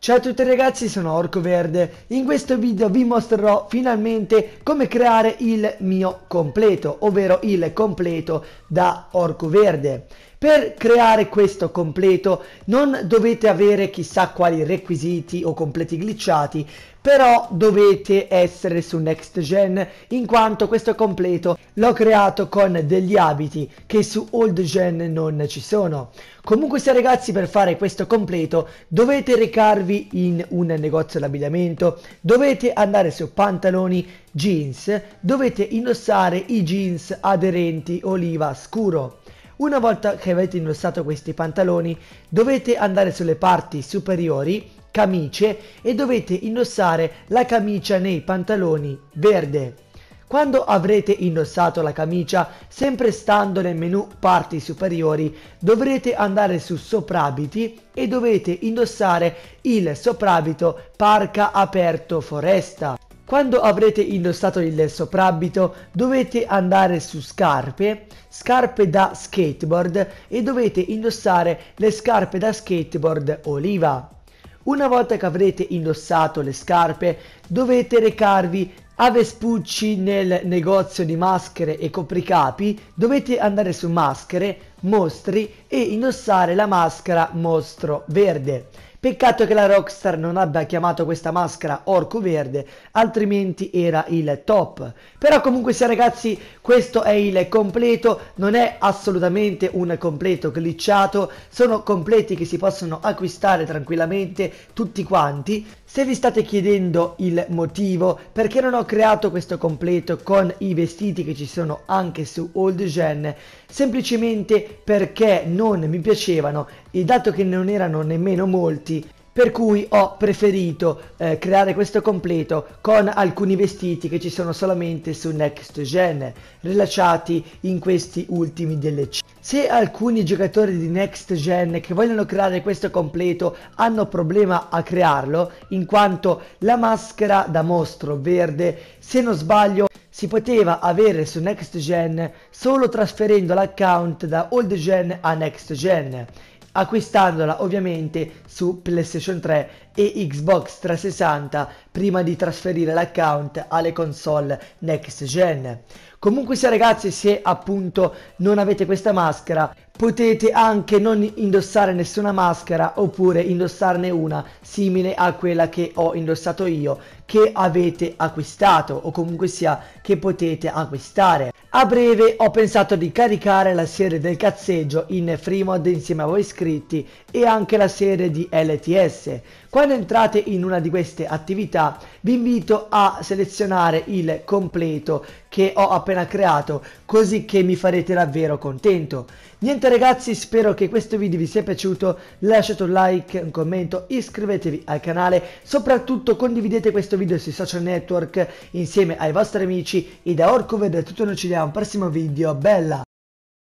Ciao a tutti ragazzi sono Orco Verde, in questo video vi mostrerò finalmente come creare il mio completo, ovvero il completo da Orco Verde. Per creare questo completo non dovete avere chissà quali requisiti o completi glitchati, però dovete essere su next gen in quanto questo completo l'ho creato con degli abiti che su old gen non ci sono. Comunque sia ragazzi per fare questo completo dovete recarvi in un negozio d'abbigliamento, dovete andare su pantaloni, jeans, dovete indossare i jeans aderenti oliva scuro. Una volta che avete indossato questi pantaloni dovete andare sulle parti superiori camicie e dovete indossare la camicia nei pantaloni verde. Quando avrete indossato la camicia, sempre stando nel menu parti superiori, dovrete andare su soprabiti e dovete indossare il soprabito parca aperto foresta. Quando avrete indossato il soprabito dovete andare su scarpe, scarpe da skateboard e dovete indossare le scarpe da skateboard oliva. Una volta che avrete indossato le scarpe dovete recarvi a Vespucci nel negozio di maschere e copricapi dovete andare su maschere, mostri e indossare la maschera mostro verde. Peccato che la Rockstar non abbia chiamato questa maschera Orco Verde, altrimenti era il top. Però comunque sia ragazzi, questo è il completo, non è assolutamente un completo glitchato, sono completi che si possono acquistare tranquillamente tutti quanti. Se vi state chiedendo il motivo perché non ho creato questo completo con i vestiti che ci sono anche su Old Gen, semplicemente perché non mi piacevano e dato che non erano nemmeno molti, per cui ho preferito eh, creare questo completo con alcuni vestiti che ci sono solamente su Next Gen, rilasciati in questi ultimi DLC. Se alcuni giocatori di Next Gen che vogliono creare questo completo hanno problema a crearlo, in quanto la maschera da mostro verde, se non sbaglio, si poteva avere su Next Gen solo trasferendo l'account da Old Gen a Next Gen acquistandola ovviamente su PlayStation 3 e Xbox 360 prima di trasferire l'account alle console next gen. Comunque sia ragazzi, se appunto non avete questa maschera, potete anche non indossare nessuna maschera oppure indossarne una simile a quella che ho indossato io, che avete acquistato o comunque sia che potete acquistare. A breve ho pensato di caricare la serie del cazzeggio in free mod insieme a voi iscritti e anche la serie di LTS. Quando entrate in una di queste attività vi invito a selezionare il completo che ho appena creato così che mi farete davvero contento. Niente ragazzi spero che questo video vi sia piaciuto, lasciate un like, un commento, iscrivetevi al canale, soprattutto condividete questo video sui social network insieme ai vostri amici e da Orcover è tutto noi ci vediamo al prossimo video, bella!